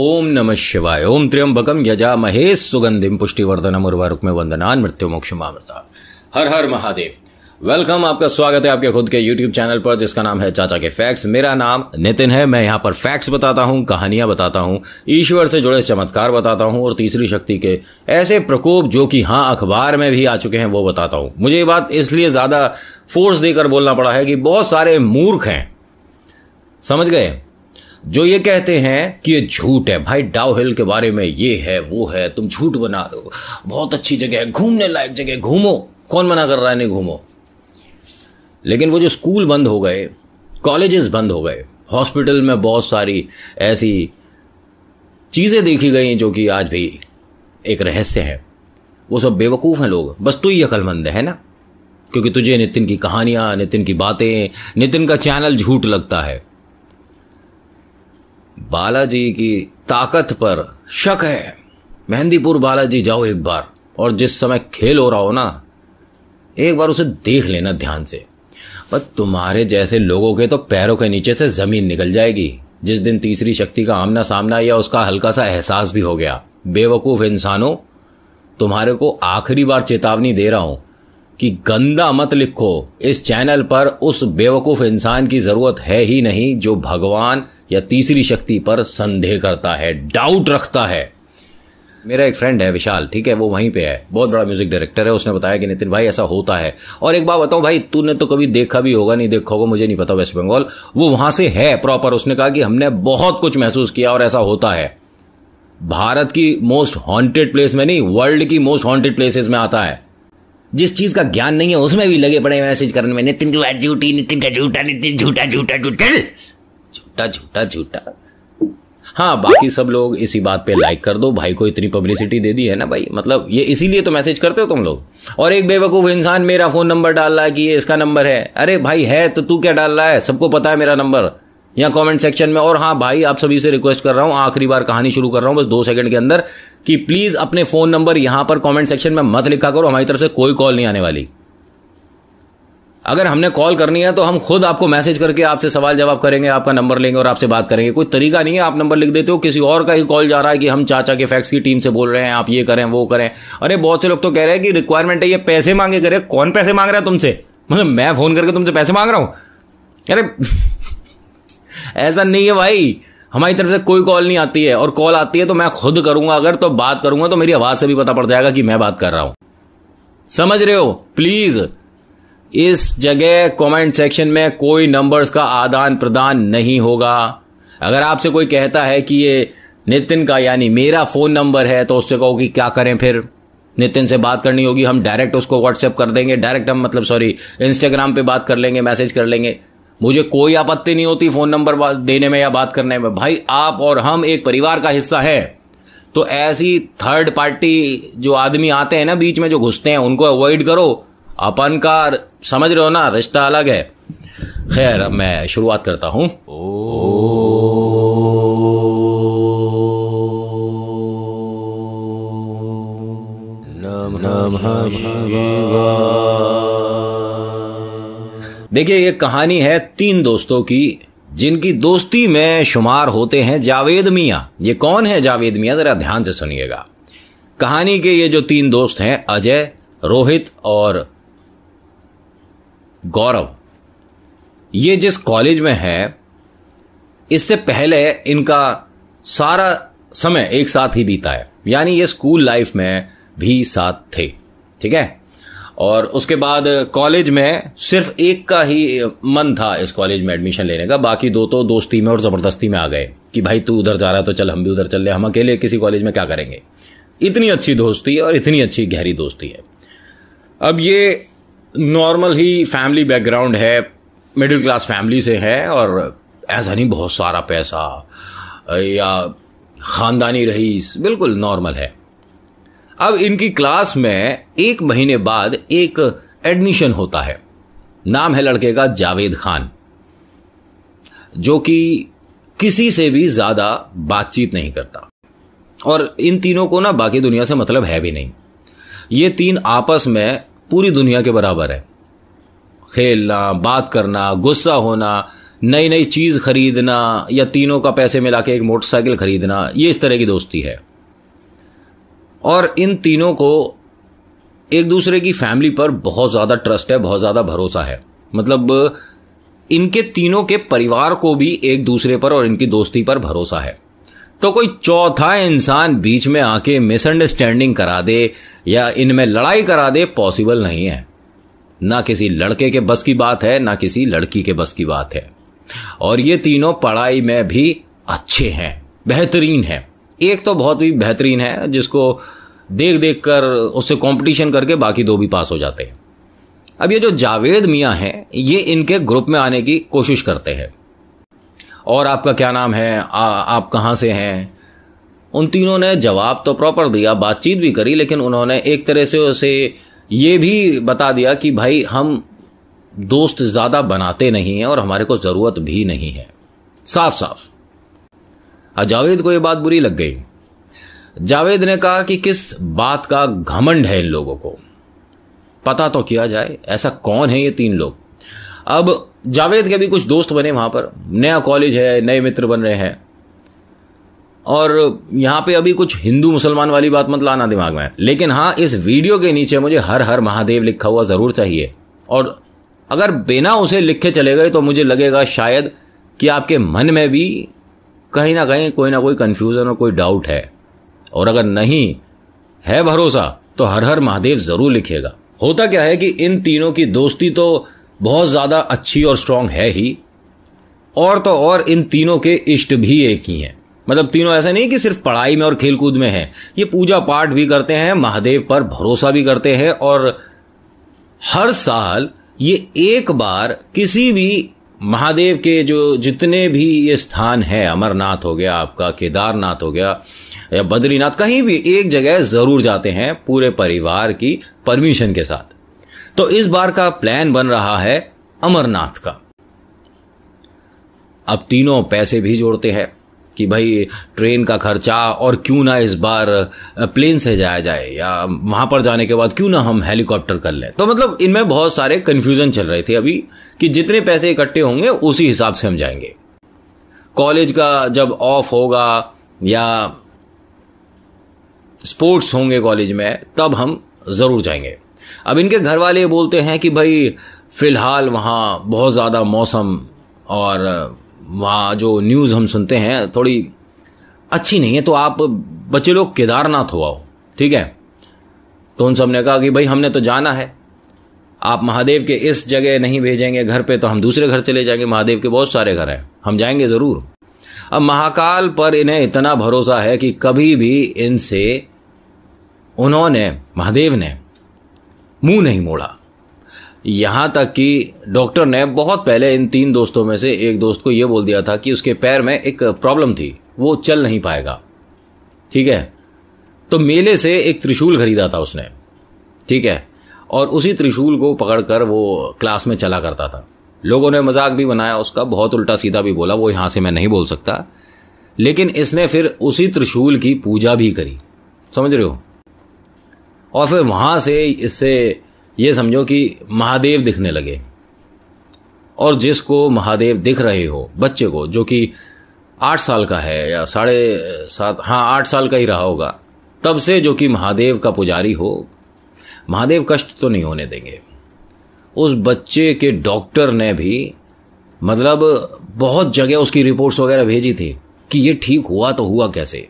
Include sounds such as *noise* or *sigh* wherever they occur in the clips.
ओम नमः शिवाय ओम त्र्यंबकम यजा महेश सुगंधिम पुष्टिवर्धनम उर्वरुक में वंदना मृत्यु मोक्ष मामृता हर हर महादेव वेलकम आपका स्वागत है आपके खुद के यूट्यूब चैनल पर जिसका नाम है चाचा के फैक्ट्स मेरा नाम नितिन है मैं यहाँ पर फैक्ट्स बताता हूँ कहानियाँ बताता हूँ ईश्वर से जुड़े चमत्कार बताता हूँ और तीसरी शक्ति के ऐसे प्रकोप जो कि हाँ अखबार में भी आ चुके हैं वो बताता हूँ मुझे ये बात इसलिए ज़्यादा फोर्स देकर बोलना पड़ा है कि बहुत सारे मूर्ख हैं समझ गए जो ये कहते हैं कि ये झूठ है भाई डाउ हिल के बारे में ये है वो है तुम झूठ बना रहे हो बहुत अच्छी जगह है घूमने लायक जगह घूमो कौन मना कर रहा है नहीं घूमो लेकिन वो जो स्कूल बंद हो गए कॉलेजेस बंद हो गए हॉस्पिटल में बहुत सारी ऐसी चीज़ें देखी गई जो कि आज भी एक रहस्य है वो सब बेवकूफ़ हैं लोग बस तू ही अकलमंद है ना क्योंकि तुझे नितिन की कहानियाँ नितिन की बातें नितिन का चैनल झूठ लगता है बालाजी की ताकत पर शक है मेहंदीपुर बालाजी जाओ एक बार और जिस समय खेल हो रहा हो ना एक बार उसे देख लेना ध्यान से पर तुम्हारे जैसे लोगों के तो पैरों के नीचे से ज़मीन निकल जाएगी जिस दिन तीसरी शक्ति का आमना सामना या उसका हल्का सा एहसास भी हो गया बेवकूफ़ इंसानों तुम्हारे को आखिरी बार चेतावनी दे रहा हूं कि गंदा मत लिखो इस चैनल पर उस बेवकूफ़ इंसान की ज़रूरत है ही नहीं जो भगवान या तीसरी शक्ति पर संदेह करता है डाउट रखता है मेरा एक फ्रेंड है विशाल ठीक है वो वहीं पे है बहुत बड़ा म्यूजिक डायरेक्टर है उसने बताया कि नितिन भाई ऐसा होता है और एक बात बताऊं भाई तूने तो कभी देखा भी होगा नहीं देखा होगा मुझे नहीं पता वेस्ट बंगाल वो वहां से है प्रॉपर उसने कहा कि हमने बहुत कुछ महसूस किया और ऐसा होता है भारत की मोस्ट हॉन्टेड प्लेस में नहीं वर्ल्ड की मोस्ट हॉन्टेड प्लेसेस में आता है जिस चीज का ज्ञान नहीं है उसमें भी लगे पड़े मैसेज करने में नितिन का झूठी नितिन का झूठा नितिन झूठा झूठा झूठा झूठा झूठा झूठा हाँ बाकी सब लोग इसी बात पे लाइक कर दो भाई को इतनी पब्लिसिटी दे दी है ना भाई मतलब ये इसीलिए तो मैसेज करते हो तुम लोग और एक बेवकूफ़ इंसान मेरा फ़ोन नंबर डाल रहा है कि ये इसका नंबर है अरे भाई है तो तू क्या डाल रहा है सबको पता है मेरा नंबर या कमेंट सेक्शन में और हाँ भाई आप सभी से रिक्वेस्ट कर रहा हूँ आखिरी बार कहानी शुरू कर रहा हूँ बस दो सेकंड के अंदर कि प्लीज़ अपने फ़ोन नंबर यहाँ पर कमेंट सेक्शन में मत लिखा करो हमारी तरफ से कोई कॉल नहीं आने वाली अगर हमने कॉल करनी है तो हम खुद आपको मैसेज करके आपसे सवाल जवाब करेंगे आपका नंबर लेंगे और आपसे बात करेंगे कोई तरीका नहीं है आप नंबर लिख देते हो किसी और का ही कॉल जा रहा है कि हम चाचा के फैक्स की टीम से बोल रहे हैं आप ये करें वो करें अरे बहुत से लोग तो कह रहे हैं कि रिक्वायरमेंट है ये पैसे मांगे करे कौन पैसे मांग रहा है तुमसे मतलब मैं फ़ोन करके तुमसे पैसे मांग रहा हूं अरे *laughs* ऐसा नहीं है भाई हमारी तरफ से कोई कॉल नहीं आती है और कॉल आती है तो मैं खुद करूंगा अगर तो बात करूंगा तो मेरी आवाज़ से भी पता पड़ जाएगा कि मैं बात कर रहा हूं समझ रहे हो प्लीज़ इस जगह कमेंट सेक्शन में कोई नंबर्स का आदान प्रदान नहीं होगा अगर आपसे कोई कहता है कि ये नितिन का यानी मेरा फ़ोन नंबर है तो उससे कहो कि क्या करें फिर नितिन से बात करनी होगी हम डायरेक्ट उसको व्हाट्सएप कर देंगे डायरेक्ट हम मतलब सॉरी इंस्टाग्राम पे बात कर लेंगे मैसेज कर लेंगे मुझे कोई आपत्ति नहीं होती फ़ोन नंबर देने में या बात करने में भाई आप और हम एक परिवार का हिस्सा है तो ऐसी थर्ड पार्टी जो आदमी आते हैं ना बीच में जो घुसते हैं उनको अवॉइड करो अपन का समझ रहे हो ना रिश्ता अलग है खैर अब मैं शुरुआत करता हूँ देखिए ये कहानी है तीन दोस्तों की जिनकी दोस्ती में शुमार होते हैं जावेद मियाँ ये कौन है जावेद मियाँ ज़रा ध्यान से सुनिएगा कहानी के ये जो तीन दोस्त हैं अजय रोहित और गौरव ये जिस कॉलेज में है इससे पहले इनका सारा समय एक साथ ही बीता है यानी ये स्कूल लाइफ में भी साथ थे ठीक है और उसके बाद कॉलेज में सिर्फ एक का ही मन था इस कॉलेज में एडमिशन लेने का बाकी दो तो दोस्ती में और ज़बरदस्ती में आ गए कि भाई तू उधर जा रहा तो चल हम भी उधर चल रहे हम अकेले किसी कॉलेज में क्या करेंगे इतनी अच्छी दोस्ती है और इतनी अच्छी गहरी दोस्ती है अब ये नॉर्मल ही फैमिली बैकग्राउंड है मिडिल क्लास फैमिली से है और ऐसा नहीं बहुत सारा पैसा या ख़ानदानी रईस बिल्कुल नॉर्मल है अब इनकी क्लास में एक महीने बाद एक एडमिशन होता है नाम है लड़के का जावेद खान जो कि किसी से भी ज़्यादा बातचीत नहीं करता और इन तीनों को ना बाकी दुनिया से मतलब है भी नहीं ये तीन आपस में पूरी दुनिया के बराबर है खेलना बात करना गुस्सा होना नई नई चीज़ खरीदना या तीनों का पैसे मिला के एक मोटरसाइकिल खरीदना ये इस तरह की दोस्ती है और इन तीनों को एक दूसरे की फैमिली पर बहुत ज़्यादा ट्रस्ट है बहुत ज़्यादा भरोसा है मतलब इनके तीनों के परिवार को भी एक दूसरे पर और इनकी दोस्ती पर भरोसा है तो कोई चौथा इंसान बीच में आके मिसअंडरस्टैंडिंग करा दे या इनमें लड़ाई करा दे पॉसिबल नहीं है ना किसी लड़के के बस की बात है ना किसी लड़की के बस की बात है और ये तीनों पढ़ाई में भी अच्छे हैं बेहतरीन है एक तो बहुत ही बेहतरीन है जिसको देख देख कर उससे कंपटीशन करके बाकी दो भी पास हो जाते हैं अब ये जो जावेद मियाँ हैं ये इनके ग्रुप में आने की कोशिश करते हैं और आपका क्या नाम है आ, आप कहाँ से हैं उन तीनों ने जवाब तो प्रॉपर दिया बातचीत भी करी लेकिन उन्होंने एक तरह से उसे ये भी बता दिया कि भाई हम दोस्त ज़्यादा बनाते नहीं हैं और हमारे को ज़रूरत भी नहीं है साफ साफ जावेद को ये बात बुरी लग गई जावेद ने कहा कि किस बात का घमंड है इन लोगों को पता तो किया जाए ऐसा कौन है ये तीन लोग अब जावेद के भी कुछ दोस्त बने वहाँ पर नया कॉलेज है नए मित्र बन रहे हैं और यहाँ पे अभी कुछ हिंदू मुसलमान वाली बात मत लाना दिमाग में लेकिन हाँ इस वीडियो के नीचे मुझे हर हर महादेव लिखा हुआ ज़रूर चाहिए और अगर बिना उसे लिखे चले गए तो मुझे लगेगा शायद कि आपके मन में भी कहीं ना कहीं कोई ना कोई कन्फ्यूज़न और कोई डाउट है और अगर नहीं है भरोसा तो हर हर महादेव ज़रूर लिखेगा होता क्या है कि इन तीनों की दोस्ती तो बहुत ज़्यादा अच्छी और स्ट्रांग है ही और तो और इन तीनों के इष्ट भी एक ही हैं मतलब तीनों ऐसे नहीं कि सिर्फ पढ़ाई में और खेलकूद में हैं ये पूजा पाठ भी करते हैं महादेव पर भरोसा भी करते हैं और हर साल ये एक बार किसी भी महादेव के जो जितने भी ये स्थान है अमरनाथ हो गया आपका केदारनाथ हो गया या बद्रीनाथ कहीं भी एक जगह ज़रूर जाते हैं पूरे परिवार की परमिशन के साथ तो इस बार का प्लान बन रहा है अमरनाथ का अब तीनों पैसे भी जोड़ते हैं कि भाई ट्रेन का खर्चा और क्यों ना इस बार प्लेन से जाया जाए या वहां पर जाने के बाद क्यों ना हम हेलीकॉप्टर कर लें तो मतलब इनमें बहुत सारे कन्फ्यूज़न चल रहे थे अभी कि जितने पैसे इकट्ठे होंगे उसी हिसाब से हम जाएंगे कॉलेज का जब ऑफ होगा या स्पोर्ट्स होंगे कॉलेज में तब हम ज़रूर जाएंगे अब इनके घर वाले बोलते हैं कि भाई फ़िलहाल वहाँ बहुत ज़्यादा मौसम और वहाँ जो न्यूज़ हम सुनते हैं थोड़ी अच्छी नहीं है तो आप बच्चे लोग केदारनाथ हो आओ ठीक है तो उन सब ने कहा कि भाई हमने तो जाना है आप महादेव के इस जगह नहीं भेजेंगे घर पे तो हम दूसरे घर चले जाएंगे महादेव के बहुत सारे घर हैं हम जाएंगे ज़रूर अब महाकाल पर इन्हें इतना भरोसा है कि कभी भी इनसे उन्होंने महादेव ने मुंह नहीं मोड़ा यहाँ तक कि डॉक्टर ने बहुत पहले इन तीन दोस्तों में से एक दोस्त को यह बोल दिया था कि उसके पैर में एक प्रॉब्लम थी वो चल नहीं पाएगा ठीक है तो मेले से एक त्रिशूल खरीदा था उसने ठीक है और उसी त्रिशूल को पकड़कर वो क्लास में चला करता था लोगों ने मजाक भी बनाया उसका बहुत उल्टा सीधा भी बोला वो यहाँ से मैं नहीं बोल सकता लेकिन इसने फिर उसी त्रिशूल की पूजा भी करी समझ रहे हो और फिर वहाँ से इससे ये समझो कि महादेव दिखने लगे और जिसको महादेव दिख रहे हो बच्चे को जो कि आठ साल का है या साढ़े सात हाँ आठ साल का ही रहा होगा तब से जो कि महादेव का पुजारी हो महादेव कष्ट तो नहीं होने देंगे उस बच्चे के डॉक्टर ने भी मतलब बहुत जगह उसकी रिपोर्ट्स वगैरह भेजी थी कि ये ठीक हुआ तो हुआ कैसे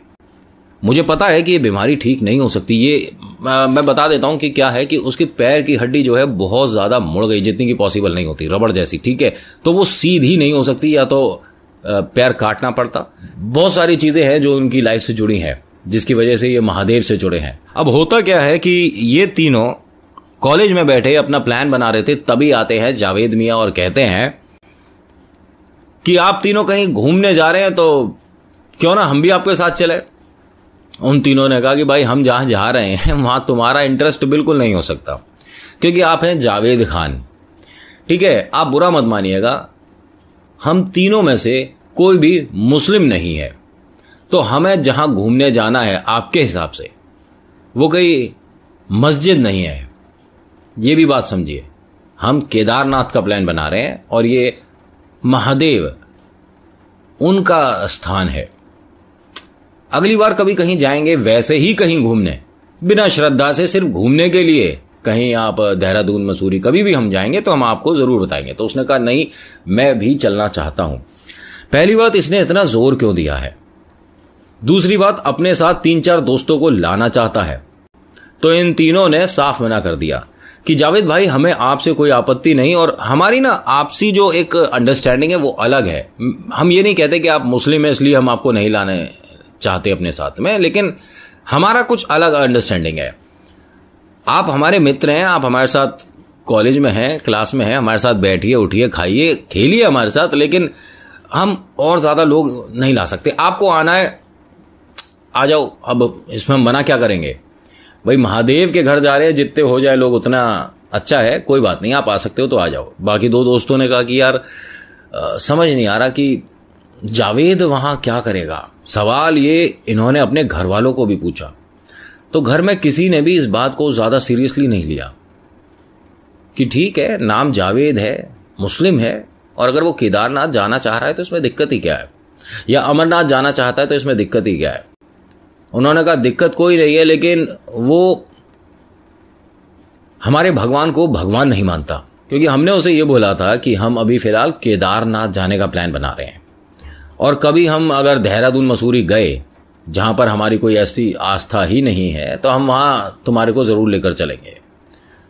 मुझे पता है कि ये बीमारी ठीक नहीं हो सकती ये मैं बता देता हूँ कि क्या है कि उसके पैर की हड्डी जो है बहुत ज़्यादा मुड़ गई जितनी की पॉसिबल नहीं होती रबड़ जैसी ठीक है तो वो सीधी नहीं हो सकती या तो पैर काटना पड़ता बहुत सारी चीज़ें हैं जो उनकी लाइफ से जुड़ी हैं जिसकी वजह से ये महादेव से जुड़े हैं अब होता क्या है कि ये तीनों कॉलेज में बैठे अपना प्लान बना रहे थे तभी आते हैं जावेद मियाँ और कहते हैं कि आप तीनों कहीं घूमने जा रहे हैं तो क्यों ना हम भी आपके साथ चले उन तीनों ने कहा कि भाई हम जहाँ जा रहे हैं वहाँ तुम्हारा इंटरेस्ट बिल्कुल नहीं हो सकता क्योंकि आप हैं जावेद खान ठीक है आप बुरा मत मानिएगा हम तीनों में से कोई भी मुस्लिम नहीं है तो हमें जहाँ घूमने जाना है आपके हिसाब से वो कोई मस्जिद नहीं है ये भी बात समझिए हम केदारनाथ का प्लान बना रहे हैं और ये महादेव उनका स्थान है अगली बार कभी कहीं जाएंगे वैसे ही कहीं घूमने बिना श्रद्धा से सिर्फ घूमने के लिए कहीं आप देहरादून मसूरी कभी भी हम जाएंगे तो हम आपको ज़रूर बताएंगे तो उसने कहा नहीं मैं भी चलना चाहता हूं पहली बात इसने इतना जोर क्यों दिया है दूसरी बात अपने साथ तीन चार दोस्तों को लाना चाहता है तो इन तीनों ने साफ मना कर दिया कि जावेद भाई हमें आपसे कोई आपत्ति नहीं और हमारी ना आपसी जो एक अंडरस्टैंडिंग है वो अलग है हम ये नहीं कहते कि आप मुस्लिम हैं इसलिए हम आपको नहीं लाने चाहते अपने साथ में लेकिन हमारा कुछ अलग अंडरस्टैंडिंग है आप हमारे मित्र हैं आप हमारे साथ कॉलेज में हैं क्लास में हैं हमारे साथ बैठिए उठिए खाइए खेलिए हमारे साथ लेकिन हम और ज़्यादा लोग नहीं ला सकते आपको आना है आ जाओ अब इसमें हम मना क्या करेंगे भाई महादेव के घर जा रहे हैं जितने हो जाए लोग उतना अच्छा है कोई बात नहीं आप आ सकते हो तो आ जाओ बाकी दो दोस्तों ने कहा कि यार आ, समझ नहीं आ रहा कि जावेद वहाँ क्या करेगा सवाल ये इन्होंने अपने घर वालों को भी पूछा तो घर में किसी ने भी इस बात को ज़्यादा सीरियसली नहीं लिया कि ठीक है नाम जावेद है मुस्लिम है और अगर वो केदारनाथ जाना चाह रहा है तो इसमें दिक्कत ही क्या है या अमरनाथ जाना चाहता है तो इसमें दिक्कत ही क्या है उन्होंने कहा दिक्कत कोई नहीं है लेकिन वो हमारे भगवान को भगवान नहीं मानता क्योंकि हमने उसे ये बोला था कि हम अभी फिलहाल केदारनाथ जाने का प्लान बना रहे हैं और कभी हम अगर देहरादून मसूरी गए जहाँ पर हमारी कोई ऐसी आस्था ही नहीं है तो हम वहाँ तुम्हारे को ज़रूर लेकर चलेंगे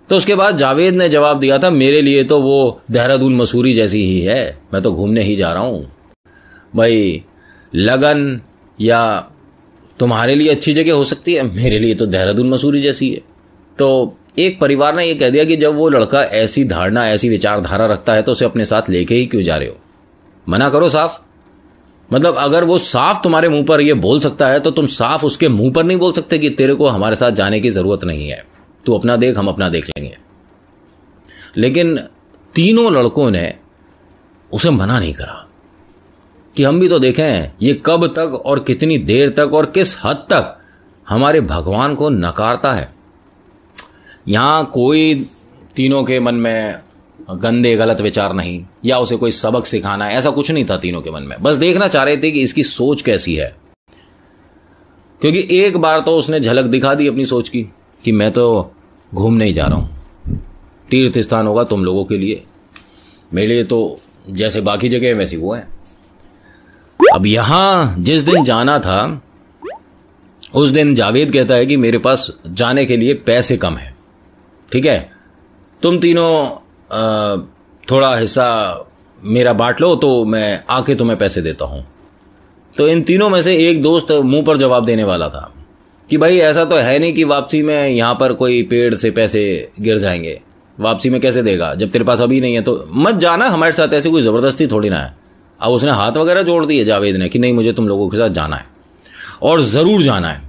तो उसके बाद जावेद ने जवाब दिया था मेरे लिए तो वो देहरादून मसूरी जैसी ही है मैं तो घूमने ही जा रहा हूँ भाई लगन या तुम्हारे लिए अच्छी जगह हो सकती है मेरे लिए तो देहरादून मसूरी जैसी है तो एक परिवार ने यह कह दिया कि जब वो लड़का ऐसी धारणा ऐसी विचारधारा रखता है तो उसे अपने साथ लेके ही क्यों जा रहे हो मना करो साफ मतलब अगर वो साफ तुम्हारे मुंह पर ये बोल सकता है तो तुम साफ उसके मुंह पर नहीं बोल सकते कि तेरे को हमारे साथ जाने की जरूरत नहीं है तू अपना देख हम अपना देख लेंगे लेकिन तीनों लड़कों ने उसे मना नहीं करा कि हम भी तो देखें ये कब तक और कितनी देर तक और किस हद तक हमारे भगवान को नकारता है यहां कोई तीनों के मन में गंदे गलत विचार नहीं या उसे कोई सबक सिखाना ऐसा कुछ नहीं था तीनों के मन में बस देखना चाह रहे थे कि इसकी सोच कैसी है क्योंकि एक बार तो उसने झलक दिखा दी अपनी सोच की कि मैं तो घूमने ही जा रहा हूँ तीर्थ स्थान होगा तुम लोगों के लिए मेरे लिए तो जैसे बाकी जगह है वैसे वो है अब यहाँ जिस दिन जाना था उस दिन जावेद कहता है कि मेरे पास जाने के लिए पैसे कम है ठीक है तुम तीनों थोड़ा हिस्सा मेरा बांट लो तो मैं आके तुम्हें पैसे देता हूँ तो इन तीनों में से एक दोस्त मुंह पर जवाब देने वाला था कि भाई ऐसा तो है नहीं कि वापसी में यहाँ पर कोई पेड़ से पैसे गिर जाएंगे वापसी में कैसे देगा जब तेरे पास अभी नहीं है तो मत जाना हमारे साथ ऐसी कोई ज़बरदस्ती थोड़ी ना है अब उसने हाथ वगैरह जोड़ दिए जावेद ने कि नहीं मुझे तुम लोगों के साथ जाना है और ज़रूर जाना है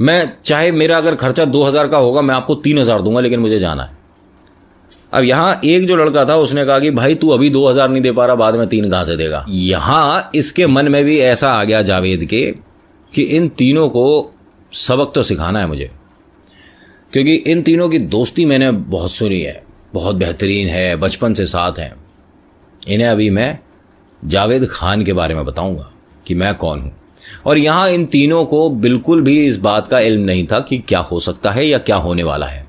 मैं चाहे मेरा अगर खर्चा दो हज़ार का होगा मैं आपको तीन हज़ार दूंगा लेकिन मुझे जाना है अब यहाँ एक जो लड़का था उसने कहा कि भाई तू अभी दो हजार नहीं दे पा रहा बाद में तीन कहाँ से देगा यहाँ इसके मन में भी ऐसा आ गया जावेद के कि इन तीनों को सबक तो सिखाना है मुझे क्योंकि इन तीनों की दोस्ती मैंने बहुत सुनी है बहुत बेहतरीन है बचपन से साथ हैं इन्हें अभी मैं जावेद खान के बारे में बताऊंगा कि मैं कौन हूं और यहाँ इन तीनों को बिल्कुल भी इस बात का इल्म नहीं था कि क्या हो सकता है या क्या होने वाला है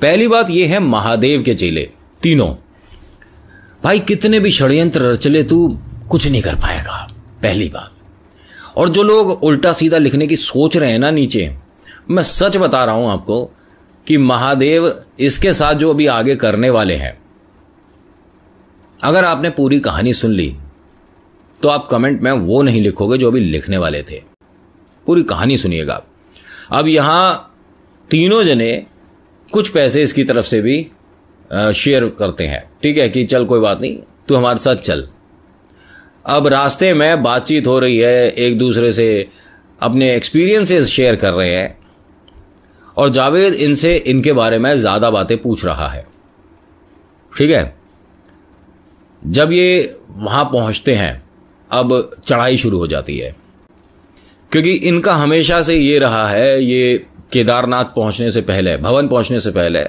पहली बात यह है महादेव के चेले तीनों भाई कितने भी षड्यंत्र रच ले तू कुछ नहीं कर पाएगा पहली बात और जो लोग उल्टा सीधा लिखने की सोच रहे हैं ना नीचे मैं सच बता रहा हूं आपको कि महादेव इसके साथ जो अभी आगे करने वाले हैं अगर आपने पूरी कहानी सुन ली तो आप कमेंट में वो नहीं लिखोगे जो अभी लिखने वाले थे पूरी कहानी सुनिएगा अब यहां तीनों जने कुछ पैसे इसकी तरफ से भी शेयर करते हैं ठीक है कि चल कोई बात नहीं तू हमारे साथ चल अब रास्ते में बातचीत हो रही है एक दूसरे से अपने एक्सपीरियंसेस शेयर कर रहे हैं और जावेद इनसे इनके बारे में ज़्यादा बातें पूछ रहा है ठीक है जब ये वहाँ पहुँचते हैं अब चढ़ाई शुरू हो जाती है क्योंकि इनका हमेशा से ये रहा है ये केदारनाथ पहुंचने से पहले भवन पहुंचने से पहले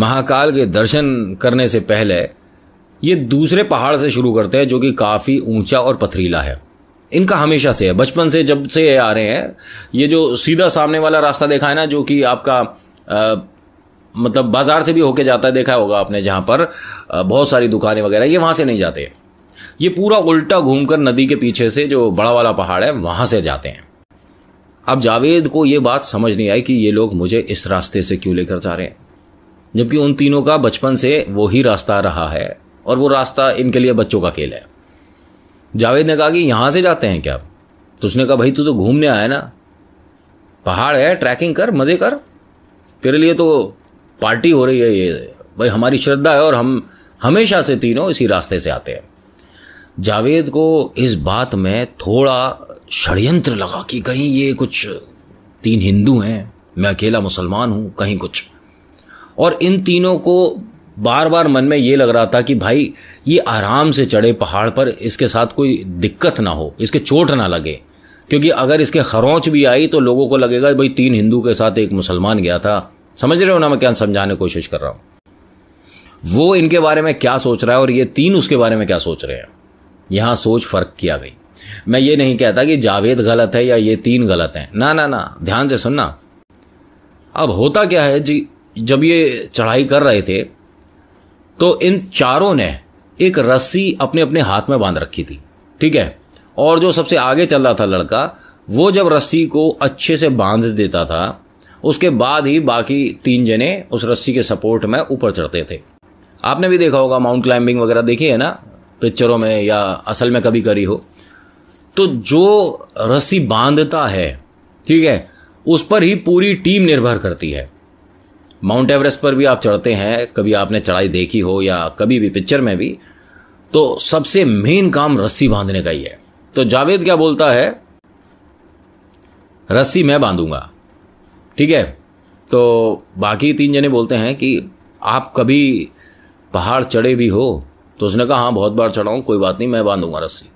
महाकाल के दर्शन करने से पहले ये दूसरे पहाड़ से शुरू करते हैं जो कि काफ़ी ऊंचा और पथरीला है इनका हमेशा से है बचपन से जब से आ रहे हैं ये जो सीधा सामने वाला रास्ता देखा है ना जो कि आपका आ, मतलब बाज़ार से भी होके जाता है देखा होगा आपने जहाँ पर बहुत सारी दुकानें वगैरह ये वहाँ से नहीं जाते ये पूरा उल्टा घूमकर नदी के पीछे से जो बड़ा वाला पहाड़ है वहाँ से जाते हैं अब जावेद को ये बात समझ नहीं आई कि ये लोग मुझे इस रास्ते से क्यों लेकर जा रहे हैं जबकि उन तीनों का बचपन से वो ही रास्ता रहा है और वो रास्ता इनके लिए बच्चों का खेल है जावेद ने कहा कि यहाँ से जाते हैं क्या तो उसने कहा भाई तू तो घूमने आया ना पहाड़ है ट्रैकिंग कर मज़े कर तेरे लिए तो पार्टी हो रही है ये भाई हमारी श्रद्धा है और हम हमेशा से तीनों इसी रास्ते से आते हैं जावेद को इस बात में थोड़ा षडयंत्र लगा कि कहीं ये कुछ तीन हिंदू हैं मैं अकेला मुसलमान हूँ कहीं कुछ और इन तीनों को बार बार मन में ये लग रहा था कि भाई ये आराम से चढ़े पहाड़ पर इसके साथ कोई दिक्कत ना हो इसके चोट ना लगे क्योंकि अगर इसके खरौच भी आई तो लोगों को लगेगा भाई तीन हिंदू के साथ एक मुसलमान गया था समझ रहे हो ना मैं क्या समझाने की कोशिश कर रहा हूँ वो इनके बारे में क्या सोच रहा है और ये तीन उसके बारे में क्या सोच रहे हैं यहाँ सोच फर्क किया गई मैं ये नहीं कहता कि जावेद गलत है या ये तीन गलत हैं ना ना ना ध्यान से सुनना अब होता क्या है जी जब ये चढ़ाई कर रहे थे तो इन चारों ने एक रस्सी अपने अपने हाथ में बांध रखी थी ठीक है और जो सबसे आगे चल रहा था लड़का वो जब रस्सी को अच्छे से बांध देता था उसके बाद ही बाकी तीन जने उस रस्सी के सपोर्ट में ऊपर चढ़ते थे आपने भी देखा होगा माउंट क्लाइंबिंग वगैरह देखी है ना पिक्चरों में या असल में कभी करी हो तो जो रस्सी बांधता है ठीक है उस पर ही पूरी टीम निर्भर करती है माउंट एवरेस्ट पर भी आप चढ़ते हैं कभी आपने चढ़ाई देखी हो या कभी भी पिक्चर में भी तो सबसे मेन काम रस्सी बांधने का ही है तो जावेद क्या बोलता है रस्सी मैं बांधूंगा ठीक है तो बाकी तीन जने बोलते हैं कि आप कभी पहाड़ चढ़े भी हो तो उसने कहा हाँ बहुत बार चढ़ाऊँ कोई बात नहीं मैं बांधूंगा रस्सी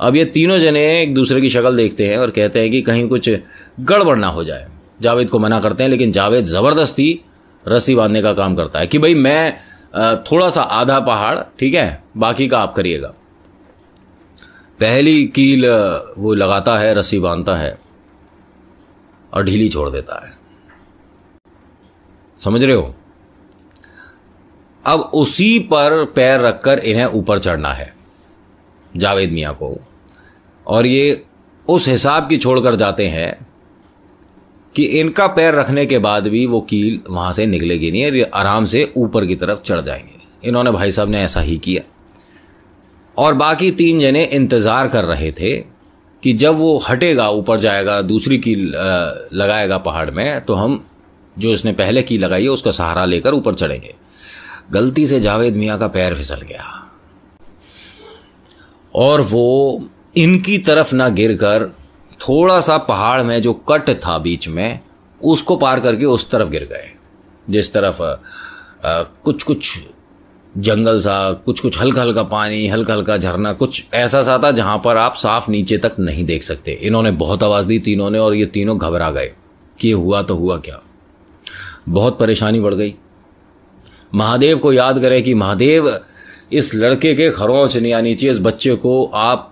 अब ये तीनों जने एक दूसरे की शक्ल देखते हैं और कहते हैं कि कहीं कुछ गड़बड़ ना हो जाए जावेद को मना करते हैं लेकिन जावेद ज़बरदस्ती रस्सी बांधने का काम करता है कि भाई मैं थोड़ा सा आधा पहाड़ ठीक है बाकी का आप करिएगा पहली कील वो लगाता है रस्सी बांधता है और ढीली छोड़ देता है समझ रहे हो अब उसी पर पैर रखकर इन्हें ऊपर चढ़ना है जावेद मियाँ को और ये उस हिसाब की छोड़कर जाते हैं कि इनका पैर रखने के बाद भी वो कील वहाँ से निकलेगी नहीं आराम से ऊपर की तरफ चढ़ जाएंगे इन्होंने भाई साहब ने ऐसा ही किया और बाकी तीन जने इंतज़ार कर रहे थे कि जब वो हटेगा ऊपर जाएगा दूसरी कील लगाएगा पहाड़ में तो हम जो इसने पहले की लगाई है उसका सहारा लेकर ऊपर चढ़ेंगे गलती से जावेद मियाँ का पैर फिसल गया और वो इनकी तरफ ना गिरकर थोड़ा सा पहाड़ में जो कट था बीच में उसको पार करके उस तरफ गिर गए जिस तरफ आ, कुछ कुछ जंगल सा कुछ कुछ हल्का हल्का पानी हल्का हल्का झरना कुछ ऐसा सा था जहाँ पर आप साफ नीचे तक नहीं देख सकते इन्होंने बहुत आवाज़ दी तीनों ने और ये तीनों घबरा गए कि हुआ तो हुआ क्या बहुत परेशानी बढ़ गई महादेव को याद करें कि महादेव इस लड़के के खरोंच नहीं आनी चाहिए इस बच्चे को आप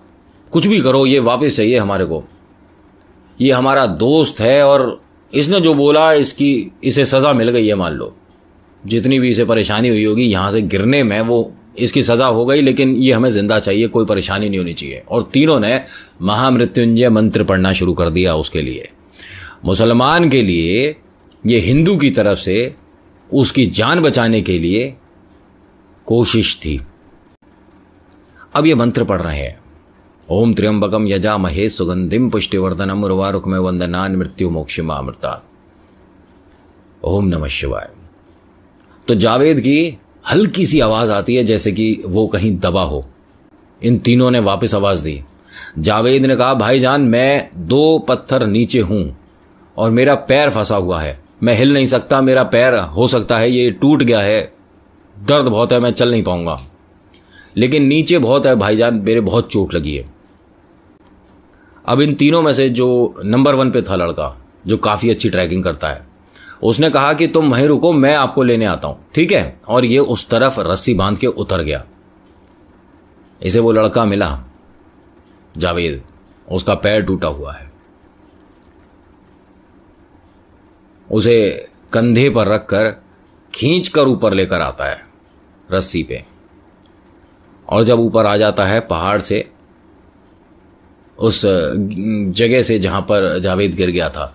कुछ भी करो ये वापस चाहिए हमारे को ये हमारा दोस्त है और इसने जो बोला इसकी इसे सज़ा मिल गई है मान लो जितनी भी इसे परेशानी हुई होगी यहाँ से गिरने में वो इसकी सज़ा हो गई लेकिन ये हमें ज़िंदा चाहिए कोई परेशानी नहीं होनी चाहिए और तीनों ने महामृत्युंजय मंत्र पढ़ना शुरू कर दिया उसके लिए मुसलमान के लिए ये हिंदू की तरफ से उसकी जान बचाने के लिए कोशिश थी अब ये मंत्र पढ़ रहे हैं ओम त्र्यंबकम यजा महे सुगंधिम पुष्टिवर्धनम उर्वारुक में वंदनान मृत्यु मोक्ष मामृता ओम नम शिवाय तो जावेद की हल्की सी आवाज़ आती है जैसे कि वो कहीं दबा हो इन तीनों ने वापस आवाज़ दी जावेद ने कहा भाईजान मैं दो पत्थर नीचे हूं और मेरा पैर फंसा हुआ है मैं हिल नहीं सकता मेरा पैर हो सकता है ये टूट गया है दर्द बहुत है मैं चल नहीं पाऊंगा लेकिन नीचे बहुत है भाईजान मेरे बहुत चोट लगी है अब इन तीनों में से जो नंबर वन पे था लड़का जो काफ़ी अच्छी ट्रैकिंग करता है उसने कहा कि तुम वहीं रुको मैं आपको लेने आता हूँ ठीक है और ये उस तरफ रस्सी बांध के उतर गया इसे वो लड़का मिला जावेद उसका पैर टूटा हुआ है उसे कंधे पर रखकर खींच कर ऊपर लेकर आता है रस्सी पे और जब ऊपर आ जाता है पहाड़ से उस जगह से जहाँ पर जावेद गिर गया था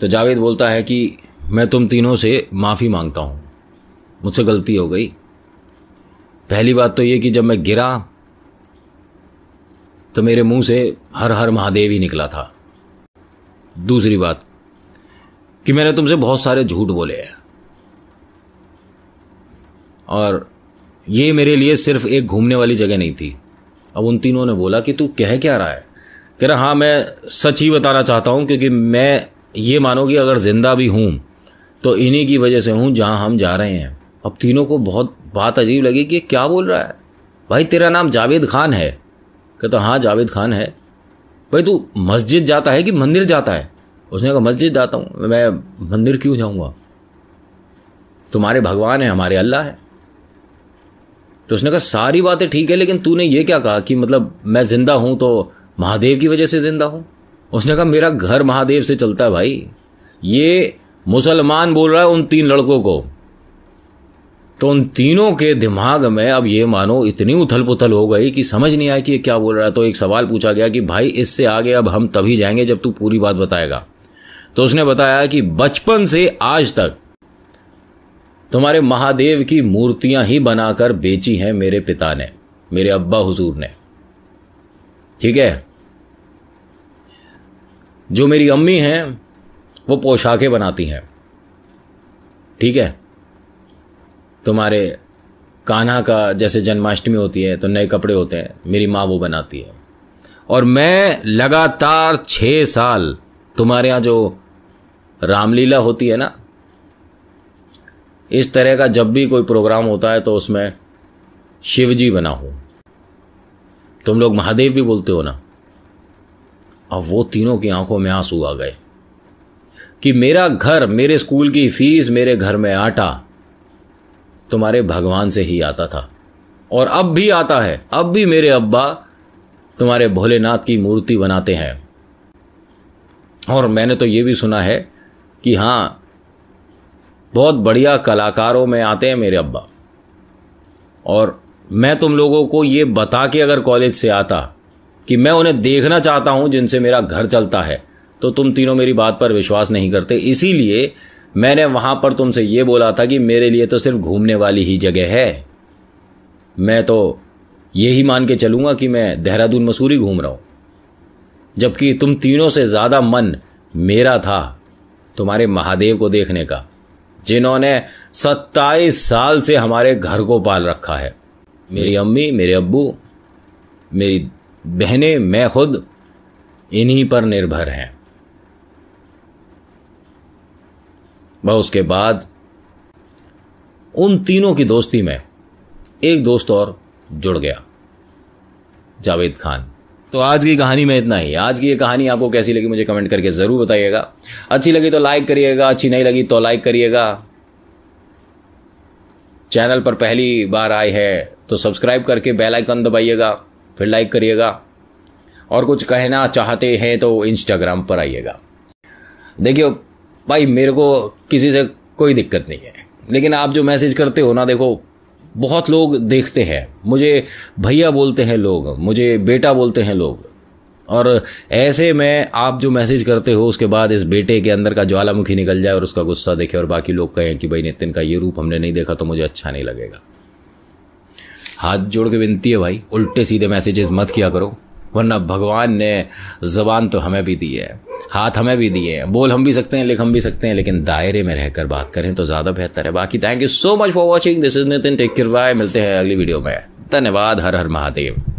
तो जावेद बोलता है कि मैं तुम तीनों से माफ़ी मांगता हूँ मुझसे गलती हो गई पहली बात तो ये कि जब मैं गिरा तो मेरे मुंह से हर हर महादेव ही निकला था दूसरी बात कि मैंने तुमसे बहुत सारे झूठ बोले हैं और ये मेरे लिए सिर्फ एक घूमने वाली जगह नहीं थी अब उन तीनों ने बोला कि तू कह क्या रहा है कह रहा हाँ मैं सच ही बताना चाहता हूँ क्योंकि मैं ये मानो कि अगर ज़िंदा भी हूँ तो इन्हीं की वजह से हूँ जहाँ हम जा रहे हैं अब तीनों को बहुत बात अजीब लगी कि क्या बोल रहा है भाई तेरा नाम जावेद खान है कहता तो, हाँ जावेद खान है भाई तू मस्जिद जाता है कि मंदिर जाता है उसने कहा मस्जिद जाता हूँ मैं मंदिर क्यों जाऊँगा तुम्हारे भगवान है हमारे अल्लाह है तो उसने कहा सारी बातें ठीक है लेकिन तूने ये क्या कहा कि मतलब मैं जिंदा हूं तो महादेव की वजह से जिंदा हूं उसने कहा मेरा घर महादेव से चलता है भाई ये मुसलमान बोल रहा है उन तीन लड़कों को तो उन तीनों के दिमाग में अब ये मानो इतनी उथल पुथल हो गई कि समझ नहीं आया कि ये क्या बोल रहा है तो एक सवाल पूछा गया कि भाई इससे आगे अब हम तभी जाएंगे जब तू पूरी बात बताएगा तो उसने बताया कि बचपन से आज तक तुम्हारे महादेव की मूर्तियां ही बनाकर बेची हैं मेरे पिता ने मेरे अब्बा हुजूर ने ठीक है जो मेरी अम्मी हैं वो पोशाकें बनाती हैं ठीक है तुम्हारे कान्हा का जैसे जन्माष्टमी होती है तो नए कपड़े होते हैं मेरी माँ वो बनाती है और मैं लगातार छः साल तुम्हारे यहाँ जो रामलीला होती है ना इस तरह का जब भी कोई प्रोग्राम होता है तो उसमें शिव जी बना हो तुम लोग महादेव भी बोलते हो ना अब वो तीनों की आंखों में आंसू आ गए कि मेरा घर मेरे स्कूल की फीस मेरे घर में आटा तुम्हारे भगवान से ही आता था और अब भी आता है अब भी मेरे अब्बा तुम्हारे भोलेनाथ की मूर्ति बनाते हैं और मैंने तो ये भी सुना है कि हाँ बहुत बढ़िया कलाकारों में आते हैं मेरे अब्बा और मैं तुम लोगों को ये बता के अगर कॉलेज से आता कि मैं उन्हें देखना चाहता हूँ जिनसे मेरा घर चलता है तो तुम तीनों मेरी बात पर विश्वास नहीं करते इसीलिए मैंने वहां पर तुमसे ये बोला था कि मेरे लिए तो सिर्फ घूमने वाली ही जगह है मैं तो यही मान के चलूँगा कि मैं देहरादून मसूरी घूम रहा हूँ जबकि तुम तीनों से ज़्यादा मन मेरा था तुम्हारे महादेव को देखने का जिन्होंने सत्ताईस साल से हमारे घर को पाल रखा है मेरी अम्मी मेरे अब्बू मेरी बहनें मैं खुद इन्हीं पर निर्भर हैं वह उसके बाद उन तीनों की दोस्ती में एक दोस्त और जुड़ गया जावेद खान तो आज की कहानी में इतना ही आज की ये कहानी आपको कैसी लगी मुझे कमेंट करके ज़रूर बताइएगा अच्छी लगी तो लाइक करिएगा अच्छी नहीं लगी तो लाइक करिएगा चैनल पर पहली बार आए हैं तो सब्सक्राइब करके बेल आइकन दबाइएगा फिर लाइक करिएगा और कुछ कहना चाहते हैं तो इंस्टाग्राम पर आइएगा देखियो भाई मेरे को किसी से कोई दिक्कत नहीं है लेकिन आप जो मैसेज करते हो ना देखो बहुत लोग देखते हैं मुझे भैया बोलते हैं लोग मुझे बेटा बोलते हैं लोग और ऐसे में आप जो मैसेज करते हो उसके बाद इस बेटे के अंदर का ज्वालामुखी निकल जाए और उसका गुस्सा देखे और बाकी लोग कहें कि भाई नितिन का ये रूप हमने नहीं देखा तो मुझे अच्छा नहीं लगेगा हाथ जोड़ के विनती है भाई उल्टे सीधे मैसेजेस मत किया करो वरना भगवान ने ज़बान तो हमें भी दी है हाथ हमें भी दिए हैं बोल हम भी सकते हैं लिख हम भी सकते हैं लेकिन दायरे में रहकर बात करें तो ज़्यादा बेहतर है बाकी thank you so much for watching this is Nitin take care bye मिलते हैं अगली वीडियो में धन्यवाद हर हर महादेव